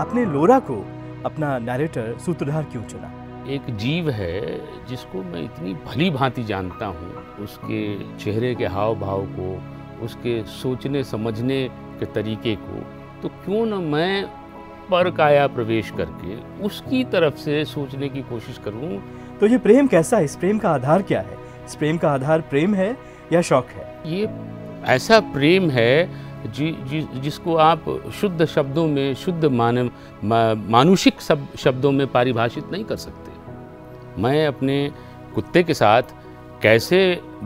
आपने लोरा को अपना नरेटर सूत्रधार क्यों चुना एक जीव है जिसको मैं इतनी भली भांति जानता हूँ उसके चेहरे के हाव भाव को उसके सोचने समझने के तरीके को तो क्यों ना मैं पर काया प्रवेश करके उसकी तरफ से सोचने की कोशिश करूं तो ये प्रेम कैसा है इस प्रेम का आधार क्या है इस प्रेम का आधार प्रेम है या शौक है ये ऐसा प्रेम है जी, जी जिसको आप शुद्ध शब्दों में शुद्ध मानव मानुषिक सब शब्दों में पारिभाषित नहीं कर सकते मैं अपने कुत्ते के साथ कैसे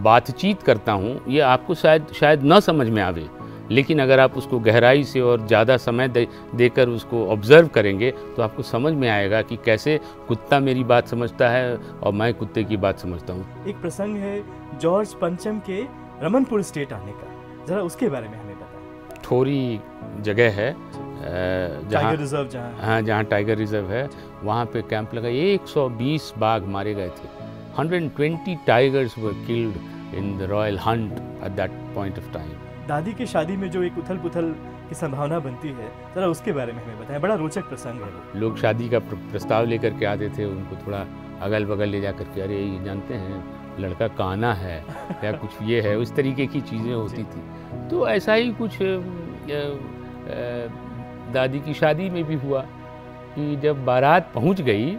बातचीत करता हूँ ये आपको शायद शायद न समझ में आवे लेकिन अगर आप उसको गहराई से और ज़्यादा समय दे देकर उसको ऑब्ज़र्व करेंगे तो आपको समझ में आएगा कि कैसे कुत्ता मेरी बात समझता है और मैं कुत्ते की बात समझता हूँ एक प्रसंग है जॉर्ज पंचम के रमनपुर स्टेट आने का ज़रा उसके बारे में हमें थोड़ी जगह है टाइगर रिजर्व जहाँ हाँ जहाँ टाइगर रिजर्व है वहाँ पे कैंप लगा 120 बाघ मारे गए थे 120 tigers were killed in the royal hunt at that point of time दादी की शादी में जो एक उथल पुथल की संभावना बनती है जरा उसके बारे में हमें बताएं बड़ा रोचक प्रसंग है लोग शादी का प्रस्ताव लेकर के आते थे उनको थोड़ा अगल बगल ले जा करके अरे ये जानते हैं लड़का काना है या कुछ ये है उस तरीके की चीज़ें होती थी तो ऐसा ही कुछ दादी की शादी में भी हुआ कि जब बारात पहुंच गई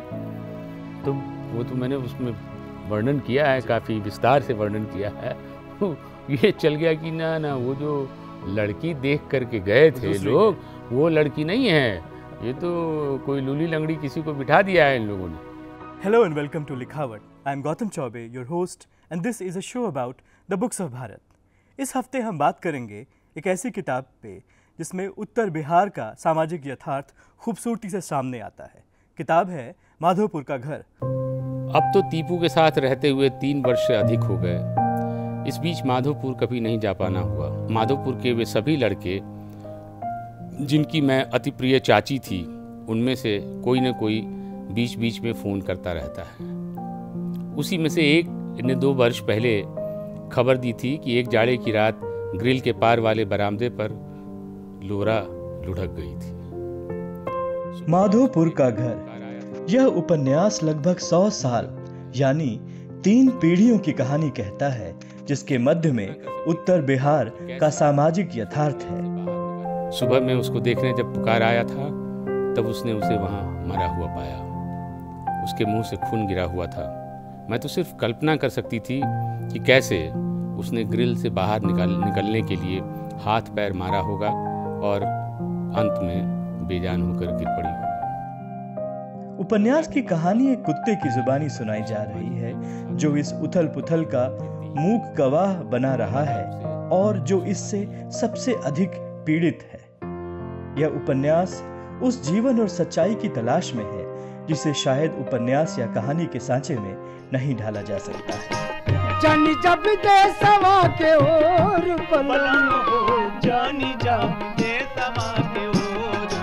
तो वो तो मैंने उसमें वर्णन किया है काफ़ी विस्तार से वर्णन किया है तो ये चल गया कि ना ना वो जो लड़की देख करके गए थे लोग वो लड़की नहीं है ये तो कोई लूली लंगड़ी किसी को बिठा दिया है इन लोगों ने hello and welcome to Likhawat I am Gautam Choubey your host and this is a show about the books of Bharat इस हफ्ते हम बात करेंगे एक ऐसी किताब पे जिसमें उत्तर बिहार का सामाजिक यथार्थ खूबसूरती से सामने आता है किताब है माधोपुर का घर अब तो टीपू के साथ रहते हुए तीन वर्ष से अधिक हो गए इस बीच माधोपुर कभी नहीं जा पाना हुआ माधोपुर के वे सभी लड़के जिनकी मैं अति प्रिय चाची थी उनमें से कोई न कोई बीच बीच में फ़ोन करता रहता है उसी में से एक ने दो वर्ष पहले खबर दी थी कि एक जाड़े की रात ग्रिल के पार वाले बरामदे पर लोरा लुढ़क गई थी माधोपुर का घर यह उपन्यास लगभग सौ साल यानी तीन पीढ़ियों की कहानी कहता है जिसके मध्य में उत्तर बिहार का सामाजिक यथार्थ है सुबह में उसको देखने जब पुकार आया था तब उसने उसे वहां मरा हुआ पाया उसके मुंह से खून गिरा हुआ था मैं तो सिर्फ कल्पना कर सकती थी कि कैसे उसने ग्रिल से बाहर निकल निकलने के लिए हाथ पैर मारा होगा और अंत में बेजान होकर गिर पड़ी उपन्यास की कहानी एक कुत्ते की जुबानी सुनाई जा रही है जो इस उथल पुथल का मूक गवाह बना रहा है और जो इससे सबसे अधिक पीड़ित है यह उपन्यास उस जीवन और सच्चाई की तलाश में है जिसे शायद उपन्यास या कहानी के सांचे में नहीं ढाला जा सकता है जानी जब दे सवा के हो जानी जब दे सवा के ओर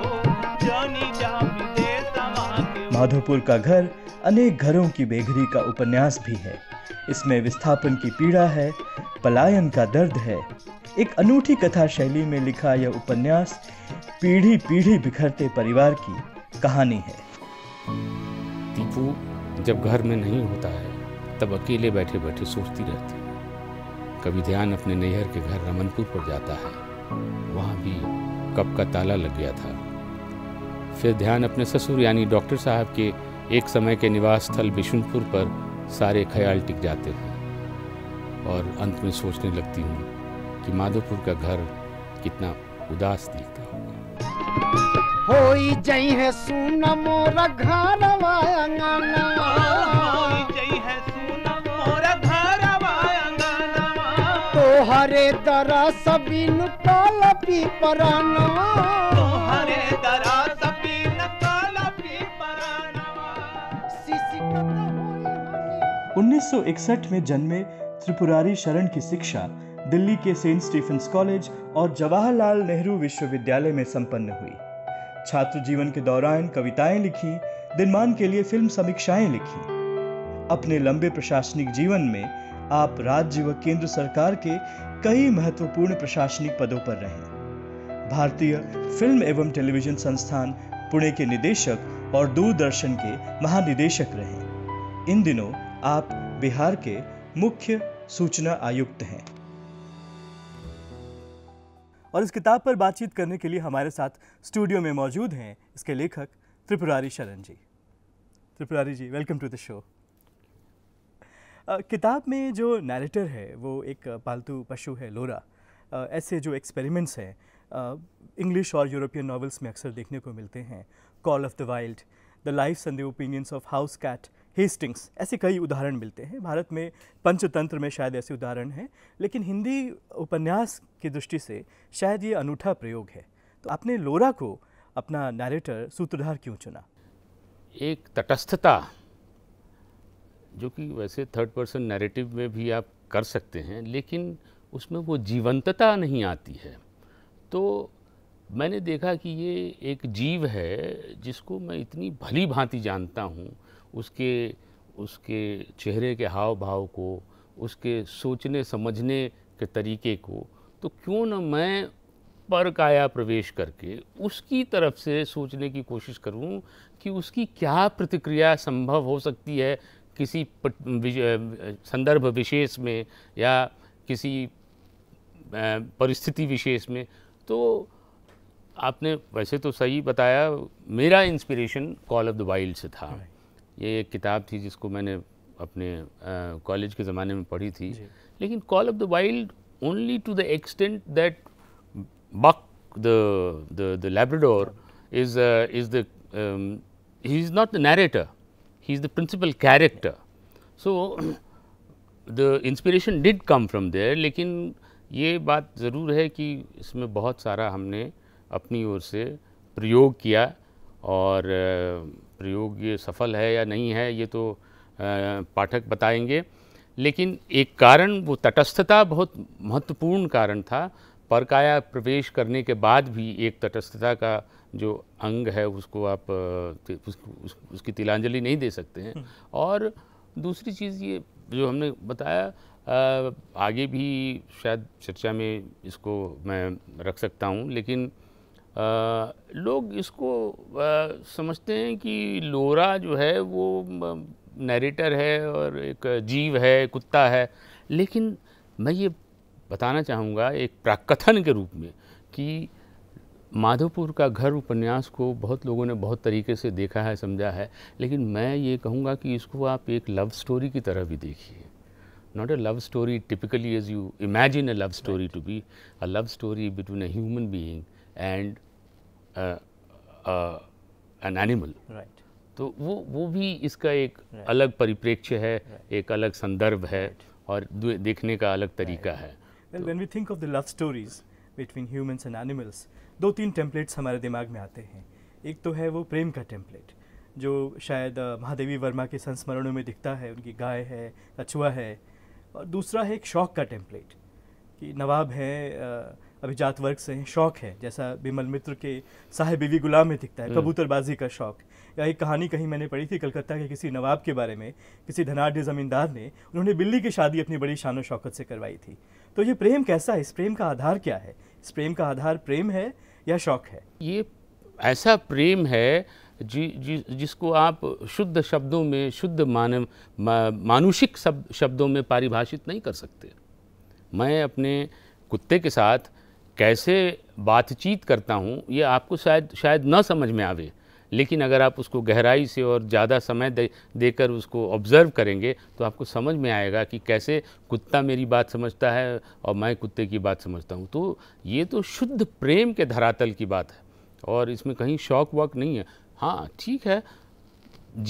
हो जानी जब दे सवा के माधोपुर का घर अनेक घरों की बेघरी का उपन्यास भी है इसमें विस्थापन की पीड़ा है पलायन का दर्द है एक अनूठी कथा शैली में लिखा यह उपन्यास पीढ़ी पीढ़ी बिखरते परिवार की कहानी है टीपू जब घर में नहीं होता है तब अकेले बैठे बैठे सोचती रहती कभी ध्यान अपने नैहर के घर रमनपुर पर जाता है वहाँ भी कप का ताला लग गया था फिर ध्यान अपने ससुर यानी डॉक्टर साहब के एक समय के निवास स्थल बिशुनपुर पर सारे ख्याल टिक जाते हैं और अंत में सोचने लगती हूँ कि माधोपुर का घर कितना उदास दिखता होगा होई जई है सुन मोर घर अंगना तोहरे दरा सबिन काल पी पराना तोहरे दरा सबिन काल पराना 1961 में जन्मे त्रिपुरारी शरण की शिक्षा दिल्ली के सेंट स्टीफेंस कॉलेज और जवाहरलाल नेहरू विश्वविद्यालय में संपन्न हुई छात्र जीवन के दौरान कविताएं लिखी दिनमान के लिए फिल्म समीक्षाएं लिखी अपने लंबे प्रशासनिक जीवन में आप राज्य व केंद्र सरकार के कई महत्वपूर्ण प्रशासनिक पदों पर रहे भारतीय फिल्म एवं टेलीविजन संस्थान पुणे के निदेशक और दूरदर्शन के महानिदेशक रहे इन दिनों आप बिहार के मुख्य सूचना आयुक्त हैं और इस किताब पर बातचीत करने के लिए हमारे साथ स्टूडियो में मौजूद हैं इसके लेखक Tripurari Sharan ji Tripurari ji welcome to the show किताब में जो नैरेटर है वो एक पालतू पशु है लोरा ऐसे जो एक्सपेरिमेंट्स हैं इंग्लिश और यूरोपियन नावल्स में अक्सर देखने को मिलते हैं call of the wild the lives and the opinions of house cat Hastings ऐसे कई उदाहरण मिलते हैं भारत में पंचतंत्र में शायद ऐसे उदाहरण हैं लेकिन हिंदी उपन्यास की दृष्टि से शायद ये अनूठा प्रयोग है तो आपने लोरा को अपना नरेटर सूत्रधार क्यों चुना एक तटस्थता जो कि वैसे थर्ड पर्सन नैरेटिव में भी आप कर सकते हैं लेकिन उसमें वो जीवंतता नहीं आती है तो मैंने देखा कि ये एक जीव है जिसको मैं इतनी भली भांति जानता हूँ उसके उसके चेहरे के हाव भाव को उसके सोचने समझने के तरीके को तो क्यों न मैं पर काया प्रवेश करके उसकी तरफ से सोचने की कोशिश करूं कि उसकी क्या प्रतिक्रिया संभव हो सकती है किसी संदर्भ विशेष में या किसी परिस्थिति विशेष में तो आपने वैसे तो सही बताया मेरा inspiration call of the wild से था ये एक किताब थी जिसको मैंने अपने कॉलेज के ज़माने में पढ़ी थी लेकिन call of the wild only to the extent that Buck the the Labrador is is the he is not the narrator he is the principal character so the inspiration did come from there लेकिन ये बात ज़रूर है कि इसमें बहुत सारा हमने अपनी ओर से प्रयोग किया और uh, प्रयोग ये सफल है या नहीं है ये तो पाठक बताएंगे लेकिन एक कारण वो तटस्थता बहुत महत्वपूर्ण कारण था परकाया प्रवेश करने के बाद भी एक तटस्थता का जो अंग है उसको आप उस, उस, उसकी तिलांजलि नहीं दे सकते हैं हम्म। और दूसरी चीज़ ये जो हमने बताया आगे भी शायद चर्चा में इसको मैं रख सकता हूँ लेकिन लोग इसको आ, समझते हैं कि लोरा जो है वो नरेटर है और एक जीव है कुत्ता है लेकिन मैं ये बताना चाहूँगा एक प्राकथन के रूप में कि माधोपुर का घर उपन्यास को बहुत लोगों ने बहुत तरीके से देखा है समझा है लेकिन मैं ये कहूँगा कि इसको आप एक लव स्टोरी की तरह भी देखिए not a love story typically as you imagine a love story to be a love story between a human being and an animal right तो वो वो भी इसका एक right. अलग परिप्रेक्ष्य है right. एक अलग संदर्भ है right. और देखने का अलग तरीका है well, तो when we think of the love stories between humans and animals दो तीन टेम्पलेट्स हमारे दिमाग में आते हैं एक तो है वो प्रेम का टेम्पलेट जो शायद महादेवी वर्मा के संस्मरणों में दिखता है उनकी गाय है कछुआ है और दूसरा है एक शौक का टेम्पलेट कि नवाब है आ, अभिजात वर्ग से हैं शौक है जैसा बिमल मित्र के साहेब बीवी गुलाम में दिखता है हम्म। कबूतरबाजी का शौक या एक कहानी कहीं मैंने पढ़ी थी कलकत्ता के किसी नवाब के बारे में किसी धनाढ़ जमींदार ने उन्होंने बिल्ली की शादी अपनी बड़ी शान शौकत से करवाई थी तो ये प्रेम कैसा है इस प्रेम का आधार क्या है इस प्रेम का आधार प्रेम है या शौक है ये ऐसा प्रेम है जी जी जिसको आप शुद्ध शब्दों में शुद्ध मानव मा, मानुषिक शब्द शब्दों में पारिभाषित नहीं कर सकते मैं अपने कुत्ते के साथ कैसे बातचीत करता हूँ ये आपको शायद शायद ना समझ में आवे लेकिन अगर आप उसको गहराई से और ज़्यादा समय दे देकर उसको ऑब्ज़र्व करेंगे तो आपको समझ में आएगा कि कैसे कुत्ता मेरी बात समझता है और मैं कुत्ते की बात समझता हूँ तो ये तो शुद्ध प्रेम के धरातल की बात है और इसमें कहीं शौक वॉक नहीं है हाँ ठीक है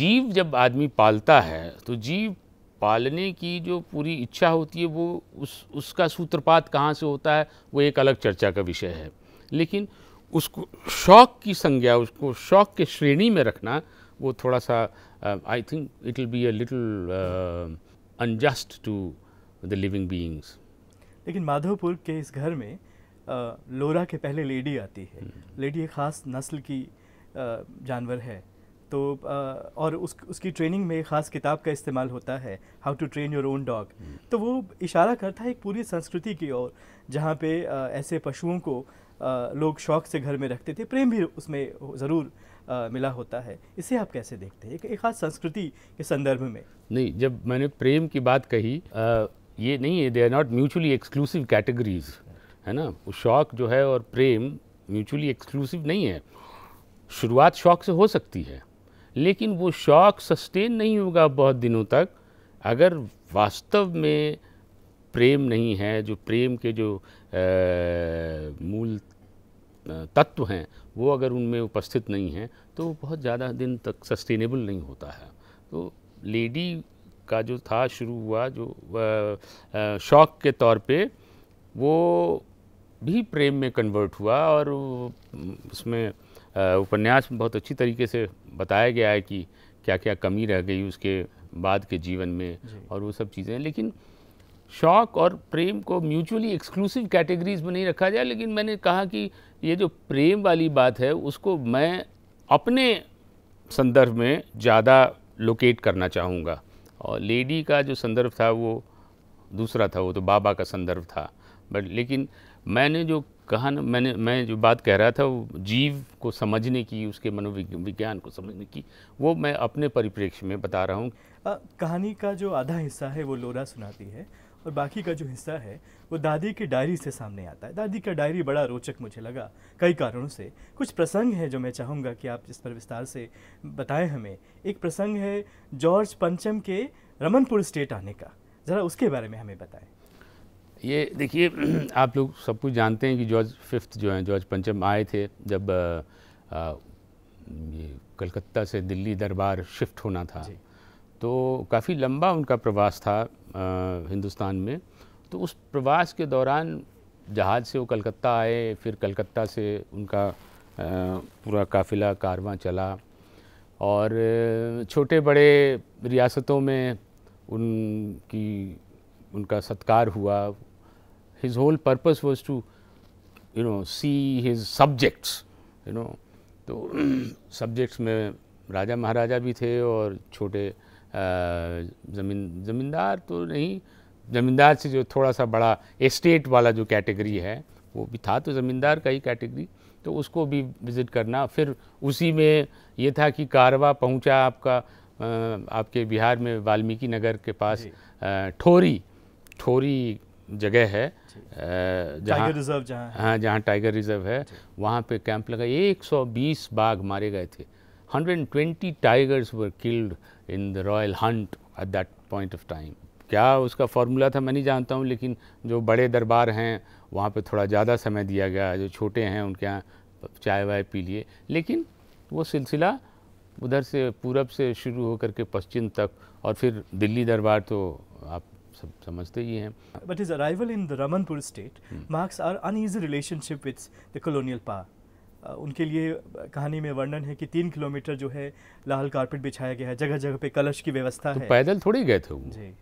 जीव जब आदमी पालता है तो जीव पालने की जो पूरी इच्छा होती है वो उस उसका सूत्रपात कहाँ से होता है वो एक अलग चर्चा का विषय है लेकिन उसको शौक की संज्ञा उसको शौक के श्रेणी में रखना वो थोड़ा सा I think it will be a little unjust to the living beings लेकिन माधोपुर के इस घर में आ, uh, लोरा के पहले लेडी आती है हम्म। लेडी एक ख़ास नस्ल की आ, uh, जानवर है तो और उस उसकी ट्रेनिंग में ख़ास किताब का इस्तेमाल होता है how to train your own dog तो वो इशारा करता है एक पूरी संस्कृति की ओर जहाँ पे ऐसे पशुओं को लोग शौक से घर में रखते थे प्रेम भी उसमें ज़रूर मिला होता है इसे आप कैसे देखते हैं एक ख़ास संस्कृति के संदर्भ में नहीं जब मैंने प्रेम की बात कही आ, ये नहीं है they are not mutually exclusive categories है ना शौक जो है और प्रेम म्यूचुअली एक्सक्लूसिव नहीं है शुरुआत शौक से हो सकती है लेकिन वो शौक सस्टेन नहीं होगा बहुत दिनों तक अगर वास्तव में प्रेम नहीं है जो प्रेम के जो आ, मूल तत्व हैं वो अगर उनमें उपस्थित नहीं हैं तो वो बहुत ज़्यादा दिन तक सस्टेनेबल नहीं होता है तो लेडी का जो था शुरू हुआ जो शौक के तौर पे वो भी प्रेम में कन्वर्ट हुआ और उसमें उपन्यास में बहुत अच्छी तरीके से बताया गया है कि क्या क्या कमी रह गई उसके बाद के जीवन में और वो सब चीज़ें लेकिन शौक और प्रेम को म्यूचुअली एक्सक्लूसिव कैटेगरीज में नहीं रखा जाए लेकिन मैंने कहा कि ये जो प्रेम वाली बात है उसको मैं अपने संदर्भ में ज़्यादा लोकेट करना चाहूँगा और लेडी का जो संदर्भ था वो दूसरा था वो तो बाबा का संदर्भ था बट लेकिन मैंने जो कहा ना मैंने मैं जो बात कह रहा था जीव को समझने की उसके मनोविज्ञान को समझने की वो मैं अपने परिप्रेक्ष्य में बता रहा हूँ कहानी का जो आधा हिस्सा है वो लोरा सुनाती है और बाकी का जो हिस्सा है वो दादी की डायरी से सामने आता है दादी का डायरी बड़ा रोचक मुझे लगा कई कारणों से कुछ प्रसंग हैं जो मैं चाहूँगा कि आप इस पर विस्तार से बताएं हमें एक प्रसंग है जॉर्ज पंचम के रमनपुर स्टेट आने का ज़रा उसके बारे में हमें बताएं ये देखिए आप लोग सब कुछ जानते हैं कि जॉर्ज फिफ्थ जो हैं जॉर्ज पंचम आए थे जब आ, ये कलकत्ता से दिल्ली दरबार शिफ्ट होना था तो काफ़ी लंबा उनका प्रवास था आ, हिंदुस्तान में तो उस प्रवास के दौरान जहाज़ से वो कलकत्ता आए फिर कलकत्ता से उनका आ, पूरा काफ़िला कारवां चला और छोटे बड़े रियासतों में उनकी उनका सत्कार हुआ his whole purpose was to you know see his subjects you know तो subjects में राजा महाराजा भी थे और छोटे ज़मीन ज़मींदार तो नहीं ज़मींदार से जो थोड़ा सा बड़ा एस्टेट वाला जो कैटेगरी है वो भी था तो ज़मींदार का ही कैटेगरी तो उसको भी विज़िट करना फिर उसी में ये था कि कारवा पहुंचा आपका आपके बिहार में वाल्मीकि नगर के पास ठोरी ठोरी जगह है जहाँ रिजर्व जहाँ हाँ जहाँ टाइगर रिजर्व है वहाँ पे कैंप लगा 120 बाघ मारे गए थे 120 tigers were killed in the royal hunt at that point of time क्या उसका फार्मूला था मैं नहीं जानता हूँ लेकिन जो बड़े दरबार हैं वहाँ पे थोड़ा ज़्यादा समय दिया गया जो छोटे हैं उनके यहाँ चाय वाय पी लिए लेकिन वो सिलसिला उधर से पूरब से शुरू होकर के पश्चिम तक और फिर दिल्ली दरबार तो आप सब समझते ही हैं but is arrival in the Ramanpur state marks are uneasy relationship with the colonial power उनके लिए uh, कहानी में वर्णन है कि तीन किलोमीटर जो है लाल कारपेट बिछाया गया है जगह जगह पे कलश की व्यवस्था तो है पैदल थोड़ी गए थे वो जी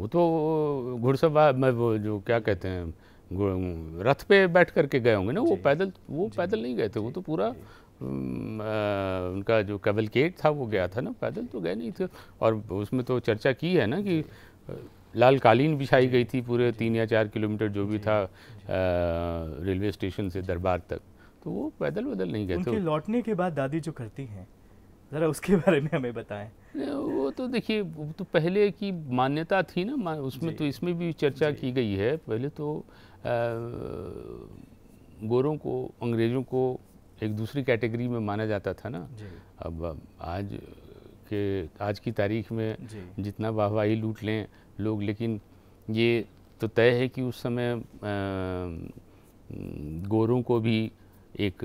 वो तो uh, घुड़सवार मैं वो जो क्या कहते हैं रथ पे बैठ करके गए होंगे ना वो पैदल वो पैदल नहीं गए थे वो तो पूरा आ, uh, उनका जो केवलकेट था वो गया था ना पैदल तो गए नहीं थे और उसमें तो चर्चा की है ना कि लाल कालीन बिछाई गई थी पूरे तीन या चार किलोमीटर जो भी था रेलवे स्टेशन से दरबार तक तो वो पैदल वैदल नहीं गए थे लौटने के बाद दादी जो करती हैं ज़रा उसके बारे में हमें बताएं वो तो देखिए तो पहले की मान्यता थी ना उसमें तो इसमें भी चर्चा की गई है पहले तो गोरों को अंग्रेज़ों को एक दूसरी कैटेगरी में माना जाता था ना अब आज के आज की तारीख में जितना वाहवाही लूट लें लोग लेकिन ये तो तय है कि उस समय गोरों को भी एक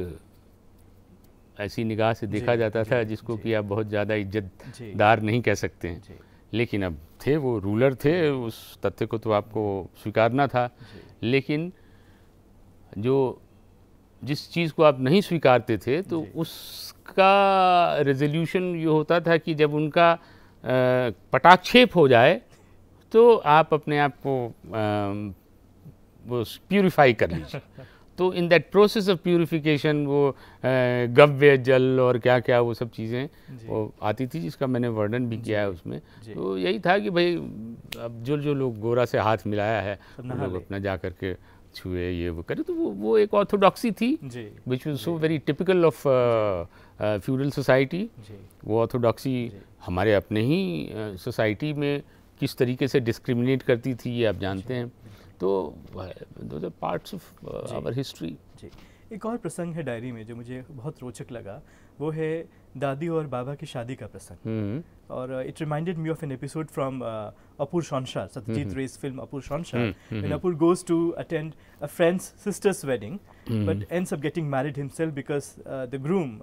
ऐसी निगाह से देखा जाता था जिसको कि आप बहुत ज़्यादा इज्जतदार नहीं कह सकते हैं लेकिन अब थे वो रूलर थे उस तथ्य को तो आपको स्वीकारना था लेकिन जो जिस चीज़ को आप नहीं स्वीकारते थे तो उसका रेजोल्यूशन ये होता था कि जब उनका पटाक्षेप हो जाए तो आप अपने आप को प्योरीफाई कर लीजिए तो in that process of purification वो गव्य जल और क्या क्या वो सब चीज़ें वो आती थी जिसका मैंने वर्णन भी किया है उसमें तो यही था कि भाई अब जो जो लोग गोरा से हाथ मिलाया है लोग अपना जा करके छुए ये वो करे तो वो वो एक ऑर्थोडॉक्सी थी which was so very typical of feudal society वो ऑर्थोडॉक्सी हमारे अपने ही सोसाइटी में किस तरीके से डिस्क्रिमिनेट करती थी ये आप जानते हैं तो दो पार्ट्स ऑफ आवर हिस्ट्री जी एक और प्रसंग है डायरी में जो मुझे बहुत रोचक लगा वो है दादी और बाबा की शादी का प्रसंग हम्म। और it reminded me of an episode from Apur Sansar Satyajit Ray's film Apur Sansar and Apur goes to attend a friend's sister's wedding but ends up getting married himself because the groom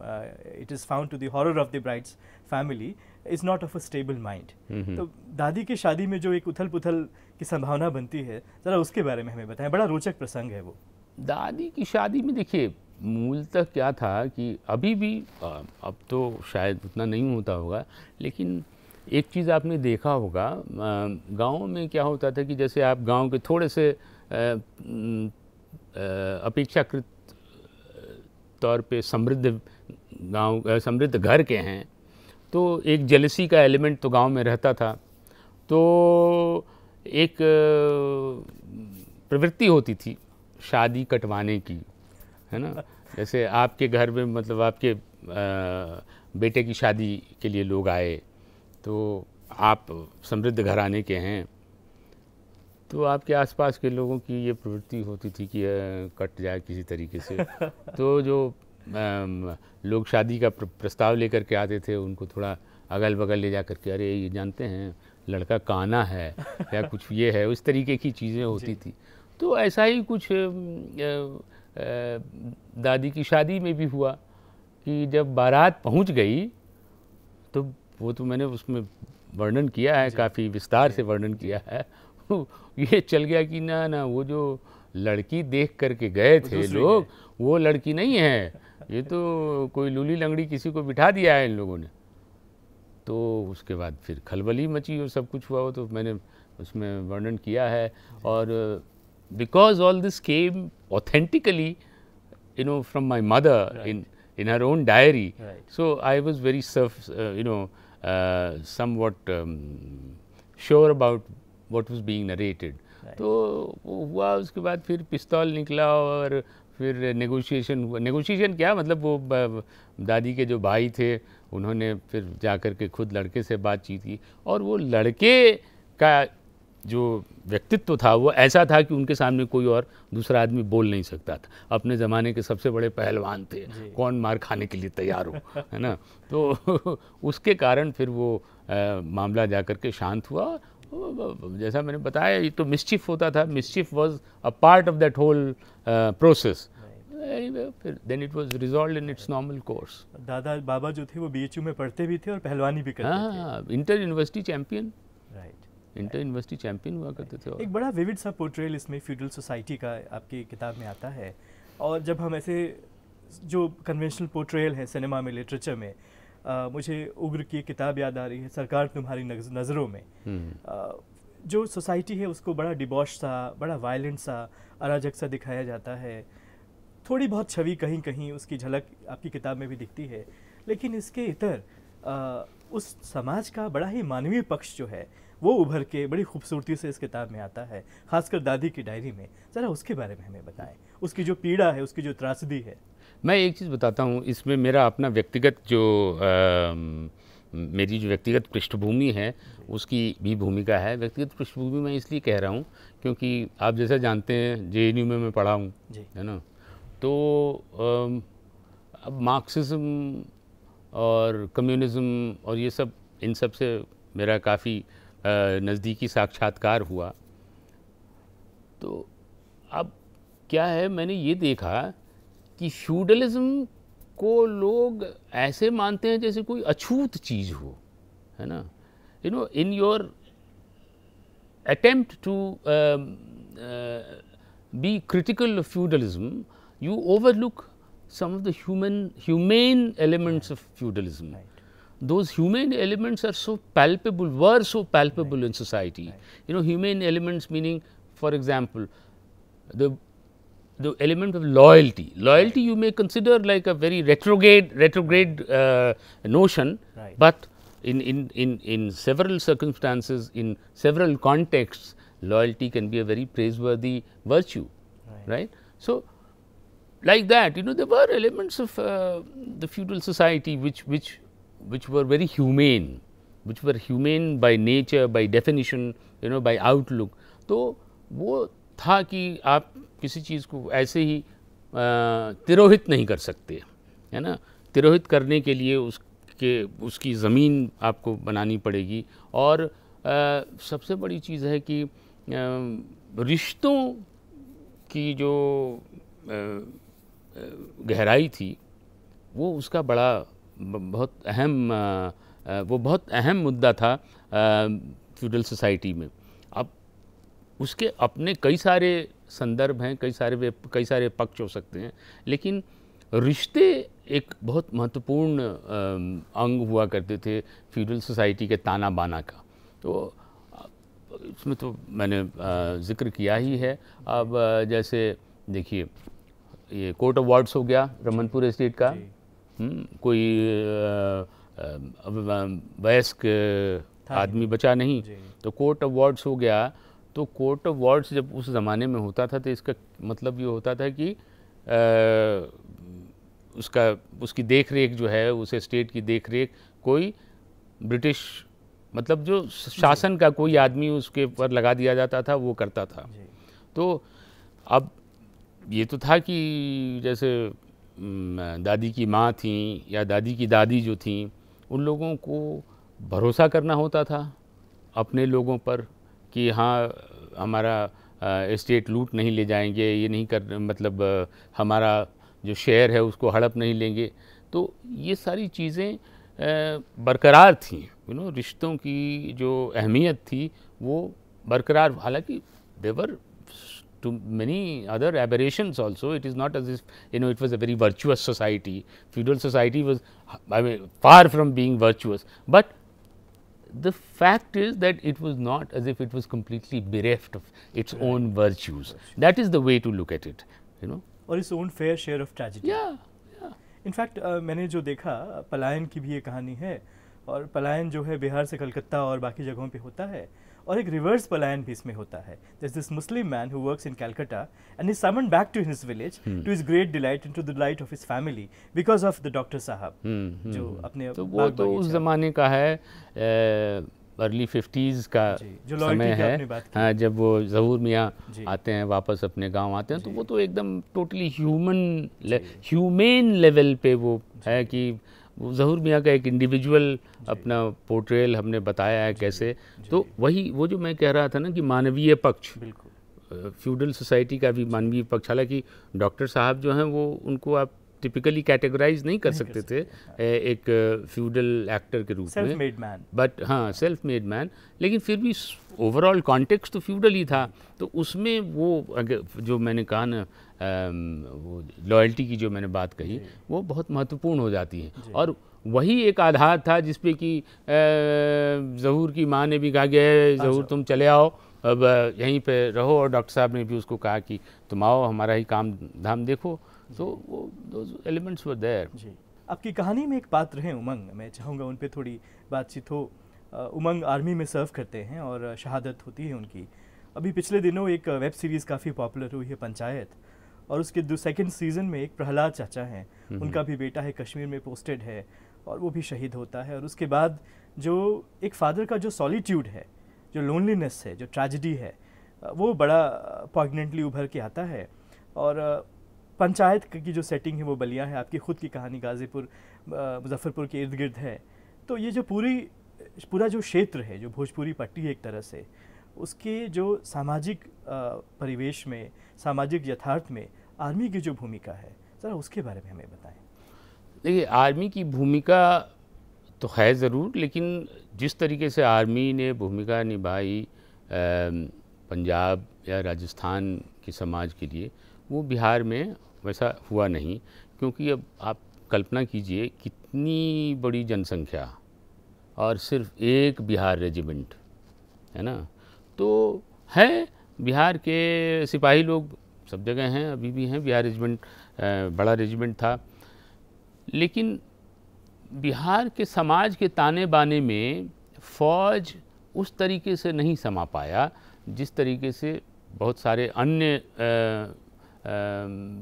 it is found to the horror of the bride's family is not of a stable mind तो दादी की शादी में जो एक उथल पुथल की संभावना बनती है ज़रा उसके बारे में हमें बताएं बड़ा रोचक प्रसंग है वो दादी की शादी में देखिए मूलतः क्या था कि अभी भी अब तो शायद उतना नहीं होता होगा लेकिन एक चीज़ आपने देखा होगा गाँव में क्या होता था कि जैसे आप गाँव के थोड़े से अपेक्षाकृत तौर पे समृद्ध गांव समृद्ध घर के हैं तो एक जेलसी का एलिमेंट तो गांव में रहता था तो एक प्रवृत्ति होती थी शादी कटवाने की है ना जैसे आपके घर में मतलब आपके बेटे की शादी के लिए लोग आए तो आप समृद्ध घराने के हैं तो आपके आसपास के लोगों की ये प्रवृत्ति होती थी कि कट जाए किसी तरीके से तो जो लोग शादी का प्रस्ताव लेकर के आते थे उनको थोड़ा अगल बगल ले जा कर के अरे ये जानते हैं लड़का काना है या कुछ ये है उस तरीके की चीज़ें होती थी तो ऐसा ही कुछ दादी की शादी में भी हुआ कि जब बारात पहुंच गई तो वो तो मैंने उसमें वर्णन किया है काफ़ी विस्तार से वर्णन किया है ये चल गया कि ना ना वो जो लड़की देख करके गए थे लोग वो लड़की नहीं है ये तो कोई लूली लंगड़ी किसी को बिठा दिया है इन लोगों ने तो उसके बाद फिर खलबली मची और सब कुछ हुआ वो तो मैंने उसमें वर्णन किया है और because all this came authentically you know from my mother in in her own diary so I was very सफ you know somewhat sure about what was being narrated तो वो हुआ उसके बाद फिर पिस्तौल निकला और फिर नेगोशिएशन हुआ नेगोशिएशन क्या मतलब वो दादी के जो भाई थे उन्होंने फिर जा कर के खुद लड़के से बातचीत की और वो लड़के का जो व्यक्तित्व था वो ऐसा था कि उनके सामने कोई और दूसरा आदमी बोल नहीं सकता था अपने ज़माने के सबसे बड़े पहलवान थे कौन मार खाने के लिए तैयार हो है ना तो उसके कारण फिर वो आ, मामला जा कर के शांत हुआ जैसा मैंने बताया ये तो मिस्चिफ होता था mischief was a part of that whole process फिर then it was resolve in its normal course दादा बाबा जो थे वो बीएचयू में पढ़ते भी थे और पहलवानी भी करते हाँ, थे inter university champion right inter champion हुआ करते थे एक बड़ा विविड सा पोर्ट्रेल इसमें फ्यूडल सोसाइटी का आपकी किताब में आता है और जब हम ऐसे जो कन्वेंशनल पोर्ट्रेल है सिनेमा में लिटरेचर में आ, मुझे उग्र की किताब याद आ रही है सरकार तुम्हारी नज़रों में आ, हम्म। जो सोसाइटी है उसको बड़ा डिबॉश सा बड़ा वायलेंट सा अराजक सा दिखाया जाता है थोड़ी बहुत छवि कहीं कहीं उसकी झलक आपकी किताब में भी दिखती है लेकिन इसके इतर आ, उस समाज का बड़ा ही मानवीय पक्ष जो है वो उभर के बड़ी खूबसूरती से इस किताब में आता है खासकर दादी की डायरी में ज़रा उसके बारे में हमें बताएं उसकी जो पीड़ा है उसकी जो त्रासदी है मैं एक चीज़ बताता हूँ इसमें मेरा अपना व्यक्तिगत जो आ, मेरी जो व्यक्तिगत पृष्ठभूमि है उसकी भी भूमिका है व्यक्तिगत पृष्ठभूमि मैं इसलिए कह रहा हूँ क्योंकि आप जैसा जानते हैं जे एन यू में मैं पढ़ा हूँ है ना तो आ, अब मार्क्सिज्म और कम्युनिज़्म और ये सब इन सब से मेरा काफ़ी नज़दीकी साक्षात्कार हुआ तो अब क्या है मैंने ये देखा कि फ्यूडलिज्म को लोग ऐसे मानते हैं जैसे कोई अछूत चीज़ हो है ना you know in your attempt to be critical of feudalism you overlook some of the human humane elements of feudalism right. those humane elements are so palpable were so palpable right. in society right. you know humane elements meaning for example the the element of loyalty. Loyalty you may consider like a very retrograde retrograde uh, notion, right. but in, in, in, in several circumstances, in several contexts, loyalty can be a very praiseworthy virtue, right? right? So, like that, you know, there were elements of uh, the feudal society which which which were very humane, which were humane by nature, by definition, you know, by outlook. Though वो था कि आप किसी चीज़ को ऐसे ही तिरोहित नहीं कर सकते है ना तिरोहित करने के लिए उसके उसकी ज़मीन आपको बनानी पड़ेगी और आ, सबसे बड़ी चीज़ है कि रिश्तों की जो आ, गहराई थी वो उसका बड़ा बहुत अहम वो बहुत अहम मुद्दा था फ्यूडल सोसाइटी में उसके अपने कई सारे संदर्भ हैं कई सारे कई सारे पक्ष हो सकते हैं लेकिन रिश्ते एक बहुत महत्वपूर्ण अंग हुआ करते थे फ्यूडल सोसाइटी के ताना बाना का तो इसमें तो मैंने ज़िक्र किया ही है अब जैसे देखिए ये कोर्ट ऑफ वार्ड्स हो गया रमनपुर इस्टेट का हम्म, कोई वयस्क आदमी बचा नहीं तो कोर्ट ऑफ वार्ड्स हो गया तो कोर्ट ऑफ वार्ड्स जब उस ज़माने में होता था तो इसका मतलब ये होता था कि आ, उसका उसकी देख रेख जो है उसे स्टेट की देख रेख कोई ब्रिटिश मतलब जो शासन का कोई आदमी उसके पर लगा दिया जाता था वो करता था तो अब ये तो था कि जैसे दादी की माँ थी या दादी की दादी जो थी उन लोगों को भरोसा करना होता था अपने लोगों पर कि हाँ हमारा इस्टेट लूट नहीं ले जाएंगे ये नहीं कर मतलब हमारा जो शहर है उसको हड़प नहीं लेंगे तो ये सारी चीज़ें बरकरार थी यू नो रिश्तों की जो अहमियत थी वो बरकरार हालांकि there were too many other aberration also it is not as you know it was a very virtuous society feudal society was I mean far from being virtuous but the fact is that it was not as if it was completely bereft of its right. own virtues. That is the way to look at it, you know. Or its own fair share of tragedy. Yeah. yeah. In fact, uh, मैंने जो देखा पलायन की भी ये कहानी है और पलायन जो है बिहार से कलकत्ता और बाकी जगहों पे होता है और एक रिवर्स पलायन भी इसमें होता है this this Muslim man who works in Calcutta and is summon back to his village to is great delight and to the delight of his family because of the doctor साहब जो hmm. अपने तो वो तो उस जमाने का है अर्ली फिफ्टीज़ का जो समय है हाँ जब वो जहूर मियाँ आते हैं वापस अपने गांव आते हैं तो वो तो एकदम टोटली ह्यूमन ह्यूमेन लेवल पे वो है कि जहूर मियाँ का एक इंडिविजुअल अपना पोर्ट्रेल हमने बताया है कैसे तो वही वो जो मैं कह रहा था ना कि मानवीय पक्ष फ्यूडल सोसाइटी का भी मानवीय पक्ष हालांकि डॉक्टर साहब जो हैं वो उनको आप टिपिकली कैटेगराइज नहीं कर सकते थे हाँ। एक फ्यूडल एक्टर के रूप में बट हाँ सेल्फ मेड मैन लेकिन फिर भी ओवरऑल कॉन्टेक्स्ट तो फ्यूडल ही था तो उसमें वो जो मैंने कहा ना लॉयल्टी की जो मैंने बात कही वो बहुत महत्वपूर्ण हो जाती है और वही एक आधार था जिसपे कि जहूर की माँ ने भी कहा गया अच्छा। जहूर तुम चले आओ अब यहीं पे रहो और डॉक्टर साहब ने भी उसको कहा कि तुम आओ हमारा ही काम धाम देखो तो वो दोज एलिमेंट्स वर देयर आपकी कहानी में एक पात्र हैं उमंग मैं चाहूँगा उन पर थोड़ी बातचीत हो उमंग आर्मी में सर्व करते हैं और शहादत होती है उनकी अभी पिछले दिनों एक वेब सीरीज़ काफ़ी पॉपुलर हुई है पंचायत और उसके दो सेकेंड सीजन में एक प्रहलाद चाचा हैं उनका भी बेटा है कश्मीर में पोस्टेड है और वो भी शहीद होता है और उसके बाद जो एक फादर का जो सॉलीट्यूड है जो लोनलीनेस है जो ट्रेजिडी है वो बड़ा पॉगनेंटली उभर के आता है और पंचायत की जो सेटिंग है वो बलिया है आपकी खुद की कहानी गाजीपुर मुजफ्फरपुर के इर्द गिर्द है तो ये जो पूरी पूरा जो क्षेत्र है जो भोजपुरी पट्टी है एक तरह से उसके जो सामाजिक परिवेश में सामाजिक यथार्थ में आर्मी की जो भूमिका है सर उसके बारे में हमें बताएं देखिए आर्मी की भूमिका तो है ज़रूर लेकिन जिस तरीके से आर्मी ने भूमिका निभाई पंजाब या राजस्थान के समाज के लिए वो बिहार में वैसा हुआ नहीं क्योंकि अब आप कल्पना कीजिए कितनी बड़ी जनसंख्या और सिर्फ एक बिहार रेजिमेंट है ना तो है बिहार के सिपाही लोग सब जगह हैं अभी भी हैं बिहार रेजिमेंट बड़ा रेजिमेंट था लेकिन बिहार के समाज के ताने बाने में फ़ौज उस तरीके से नहीं समा पाया जिस तरीके से बहुत सारे अन्य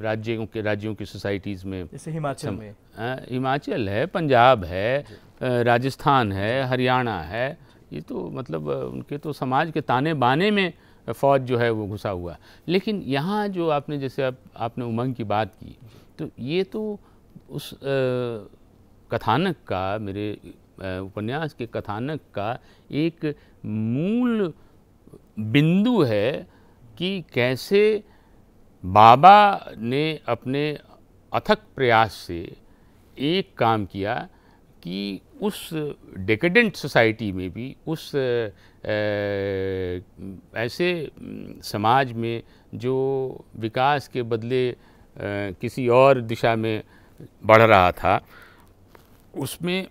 राज्यों के राज्यों की सोसाइटीज़ में जैसे हिमाचल सम, में आ, हिमाचल है पंजाब है राजस्थान है हरियाणा है ये तो मतलब उनके तो समाज के ताने बाने में फ़ौज जो है वो घुसा हुआ लेकिन यहाँ जो आपने जैसे आप, आपने उमंग की बात की तो ये तो उस आ, कथानक का मेरे उपन्यास के कथानक का एक मूल बिंदु है कि कैसे बाबा ने अपने अथक प्रयास से एक काम किया कि उस डेकेडेंट सोसाइटी में भी उस ऐसे समाज में जो विकास के बदले किसी और दिशा में बढ़ रहा था उसमें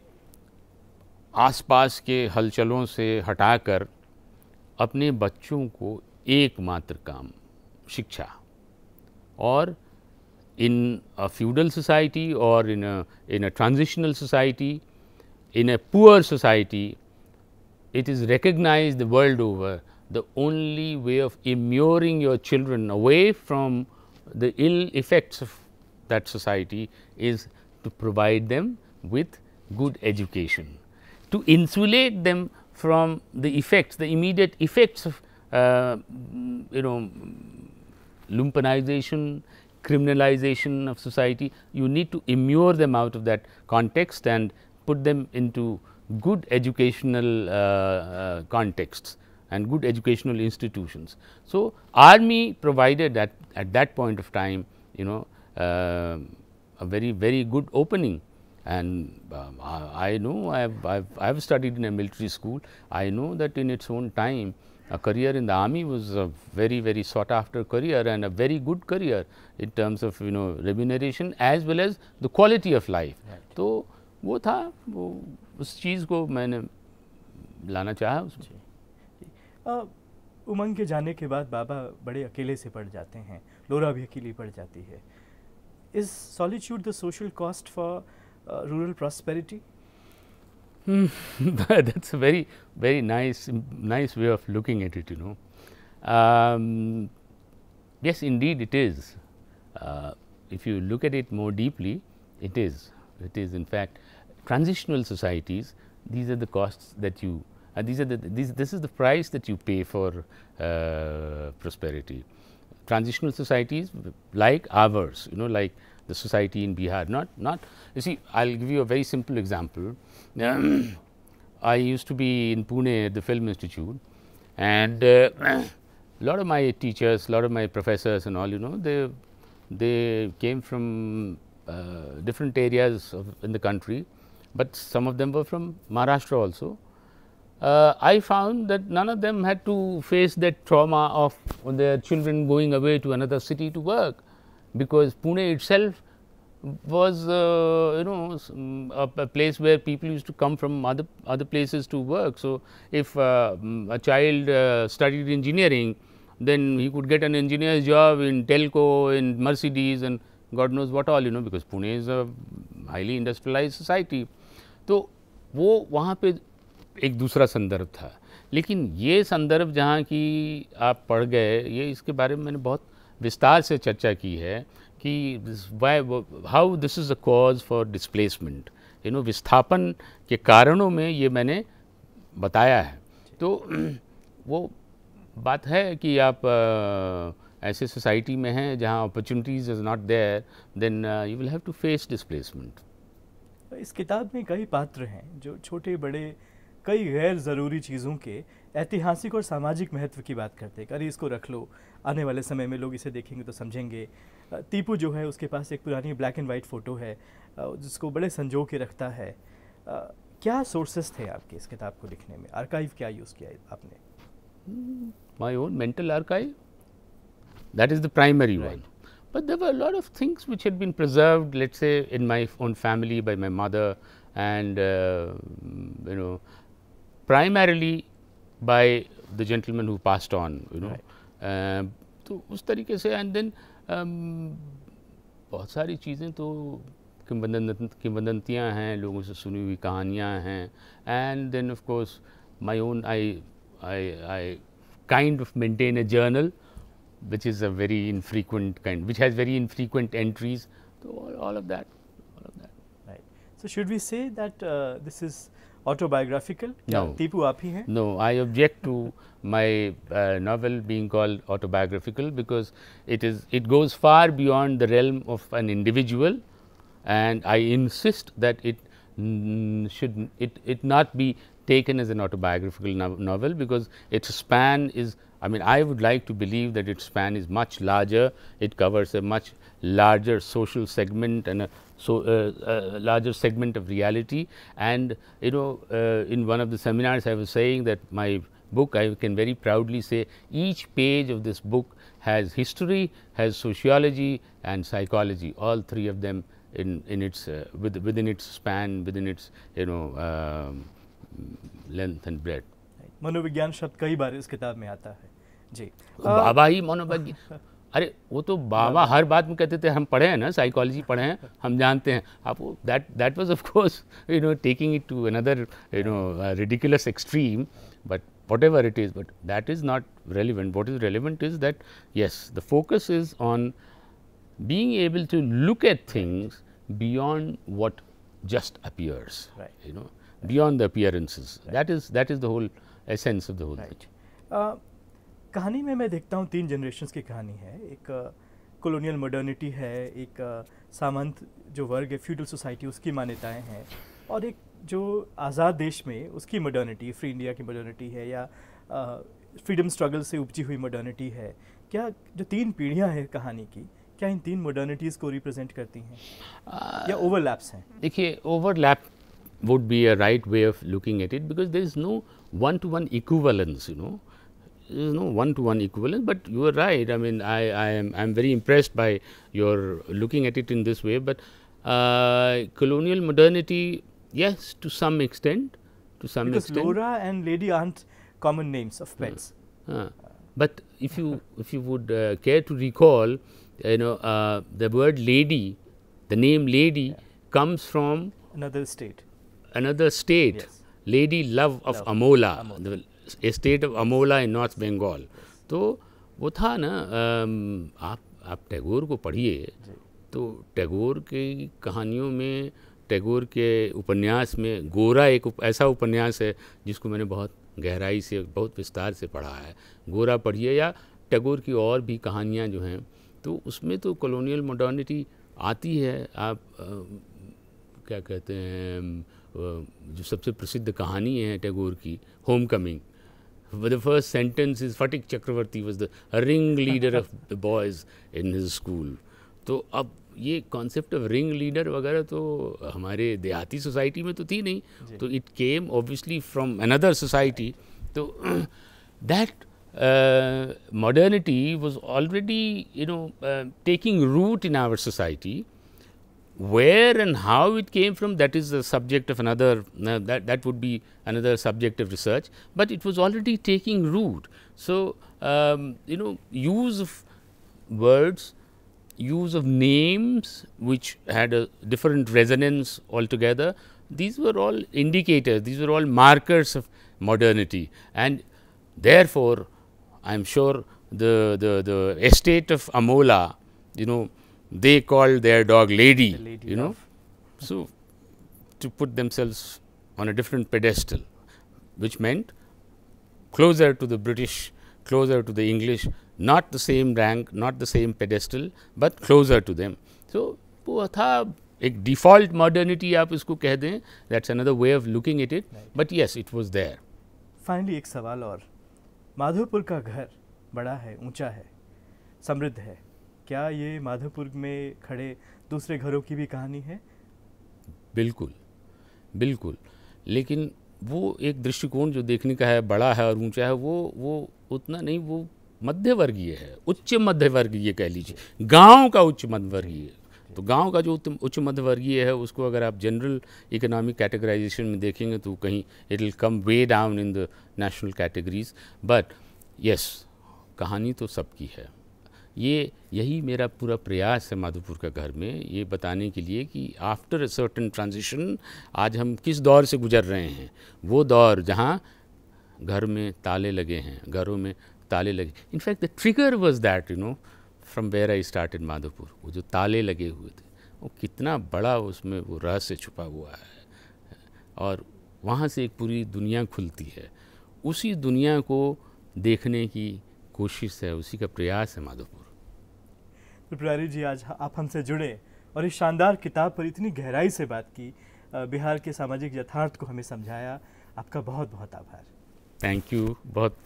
आसपास के हलचलों से हटाकर अपने बच्चों को एकमात्र काम शिक्षा और in a feudal society or in a, in a transitional society, in a poor society, it is recognized the world over the only way of immuring your children away from the ill effects of that society is to provide them with good education, to insulate them from the effects, the immediate effects of uh, you know lumpenization, criminalization of society, you need to immure them out of that context and put them into good educational uh, uh, contexts and good educational institutions. So, army provided at, at that point of time you know uh, a very very good opening and um, I, I know I have, I have, I have studied in a military school, I know that in its own time a career in the army was a very, very sought after career and a very good career in terms of you know remuneration as well as the quality of life. Right. तो वो था वो उस चीज़ को मैंने लाना चाहा उसमें उमंग के जाने के बाद बाबा बड़े अकेले से पड़ जाते हैं लोरा भी अकेली पड़ जाती है is solitude the social cost for rural prosperity? that is a very very nice nice way of looking at it you know. Um, yes indeed it is. Uh, if you look at it more deeply it is it is in fact transitional societies these are the costs that you uh, these are the these, this is the price that you pay for uh, prosperity. Transitional societies like ours you know like the society in Bihar not not you see I will give you a very simple example um, I used to be in Pune at the Film Institute and a uh, lot of my teachers, a lot of my professors and all you know they, they came from uh, different areas of, in the country but some of them were from Maharashtra also. Uh, I found that none of them had to face that trauma of their children going away to another city to work because Pune itself was uh, you know a, a, place where people used to come from other other places to work. So if uh, a child uh, studied engineering, then he could get an engineer's job in telco, in Mercedes, and God knows what all you know because Pune is a highly industrialized society. तो wo wahan pe ek dusra sandarbh tha lekin ye sandarbh jahan ki aap pad gaye ye iske bare mein maine bahut विस्तार से चर्चा की है कि why how this is a cause for displacement you know विस्थापन के कारणों में ये मैंने बताया है तो वो बात है कि आप आ, ऐसे सोसाइटी में हैं जहां opportunities is not there then you will have to face displacement इस किताब में कई पात्र हैं जो छोटे बड़े कई गैर ज़रूरी चीज़ों के ऐतिहासिक और सामाजिक महत्व की बात करते हैं अरे इसको रख लो आने वाले समय में लोग इसे देखेंगे तो समझेंगे टीपू जो है उसके पास एक पुरानी ब्लैक एंड वाइट फ़ोटो है जिसको बड़े संजो के रखता है क्या सोर्सेस थे आपके इस किताब को लिखने में आर्काइव क्या यूज़ किया आपने my own mental archive that is the primary one but there lot of things which had been preserve been preserved, in my own family by my mother and you know primarily by the gentleman who passed on you know. Uh, तो उस तरीके से and then um, बहुत सारी चीज़ें तो किम्बदंत किम्बदंतियाँ हैं लोगों से सुनी हुई कहानियाँ हैं and then of course my own I I I kind of maintain a journal which is a very infrequent kind which has very infrequent entries तो all of that all of that right so should we say that this is autobiographical? No. Tipu aap hai? No, I object to my uh, novel being called autobiographical because it is it goes far beyond the realm of an individual and I insist that it mm, should it, it not be taken as an autobiographical no novel because its span is I mean I would like to believe that its span is much larger, it covers a much larger social segment and a so uh, uh, larger segment of reality and you know uh, in one of the seminars I was saying that my book I can very proudly say each page of this book has history, has sociology and psychology all three of them in, in its uh, with, within its span within its you know um, length and breadth. Manovigyan shabd कई baar is kitab mein aata hai. जी Baba hi manovigyan. अरे वो तो हाँ। बाबा हर बात में कहते थे हम पढ़े हैं ना साइकोलॉजी पढ़े हैं हम जानते हैं आप वो that that was of course you know taking it to another you know ridiculous extreme but whatever it is but that is not relevant what is relevant is that yes the focus is on being able to look at things beyond what just appears you know beyond the appearances that is that is the whole essence of the whole कहानी में मैं देखता हूँ तीन generation की कहानी है एक कॉलोनियल uh, मॉडर्निटी है एक uh, सामंत जो वर्ग है फ्यूडल सोसाइटी उसकी मान्यताएं हैं और एक जो आज़ाद देश में उसकी मॉडर्निटी फ्री इंडिया की मॉडर्निटी है या फ्रीडम uh, स्ट्रगल से उपजी हुई मॉडर्निटी है क्या जो तीन पीढ़ियां हैं कहानी की क्या इन तीन मॉडर्निटीज़ को रिप्रेजेंट करती हैं या ओवरलैप्स हैं देखिए overlap would be a right way of looking at it because there is no one to one equivalence you know there is no one to one equivalence, but you are right. I mean, I, I am I am very impressed by your looking at it in this way. But uh, colonial modernity, yes, to some extent, to some because extent. Because Laura and Lady aren't common names of pets. Uh, uh but if you if you would uh, care to recall, you know uh, the word lady, the name lady yeah. comes from another state. Another state. Yes. Lady Love of love. Amola, Amola. The, state of Amola in north Bengal तो वो था ना आप आप टैगोर को पढ़िए तो टैगोर की कहानियों में टैगोर के उपन्यास में गोरा एक उप, ऐसा उपन्यास है जिसको मैंने बहुत गहराई से बहुत विस्तार से पढ़ा है गोरा पढ़िए या टैगोर की और भी कहानियाँ जो हैं तो उसमें तो कॉलोनियल मॉडर्निटी आती है आप आ, क्या कहते हैं जो सबसे प्रसिद्ध कहानी है टैगोर की homecoming the first sentence is Fatik Chakravarti was the ringleader of the boys in his school. तो अब ये कॉन्सेप्ट ऑफ रिंग लीडर वगैरह तो हमारे देहाती सोसाइटी में तो थी नहीं तो it came obviously from another society तो that modernity was already you know taking root in our society where and how it came from that is the subject of another uh, that that would be another subject of research but it was already taking root so um, you know use of words use of names which had a different resonance altogether these were all indicators these were all markers of modernity and therefore i am sure the the the estate of amola you know they called their dog lady, lady you know. Of. So, to put themselves on a different pedestal, which meant closer to the British, closer to the English, not the same rank, not the same pedestal, but closer to them. So, वो default एक that is another आप इसको कह दें it, another way of looking it it but yes it was there finally एक सवाल और माधोपुर का घर बड़ा है ऊंचा है समृद्ध है क्या ये माधोपुर में खड़े दूसरे घरों की भी कहानी है बिल्कुल बिल्कुल लेकिन वो एक दृष्टिकोण जो देखने का है बड़ा है और ऊंचा है वो वो उतना नहीं वो मध्यवर्गीय है उच्च मध्यवर्गीय कह लीजिए गांव का उच्च मध्यवर्गीय तो गांव का जो उच्च मध्यवर्गीय है उसको अगर आप जनरल इकोनॉमिक कैटेगराइजेशन में देखेंगे तो कहीं it will come way down in the national categories but yes कहानी तो सबकी है ये यही मेरा पूरा प्रयास है माधोपुर का घर में ये बताने के लिए कि आफ्टर अ सर्टन ट्रांजिशन आज हम किस दौर से गुजर रहे हैं वो दौर जहाँ घर में ताले लगे हैं घरों में ताले लगे in fact the trigger was that you know from where I start in Madhopur वो जो ताले लगे हुए थे वो कितना बड़ा उसमें वो रहस्य छुपा हुआ है और वहाँ से एक पूरी दुनिया खुलती है उसी दुनिया को देखने की कोशिश है उसी का प्रयास है माधोपुर त्रिपुरारी जी आज आप हमसे जुड़े और इस शानदार किताब पर इतनी गहराई से बात की बिहार के सामाजिक यथार्थ को हमें समझाया आपका बहुत बहुत आभार थैंक यू बहुत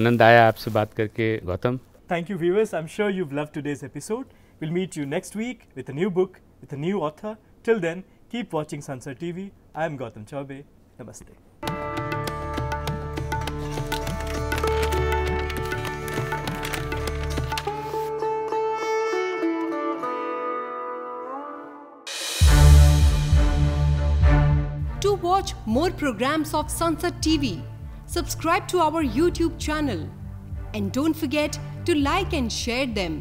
आनंद आया आपसे बात करके Gautam thank you viewers I am sure you love today's episode will meet you next week with a new book with a new author till then keep watching Sansad TV I am Gautam Choubey नमस्ते watch more programs of Sansad TV, subscribe to our YouTube channel and don't forget to like and share them.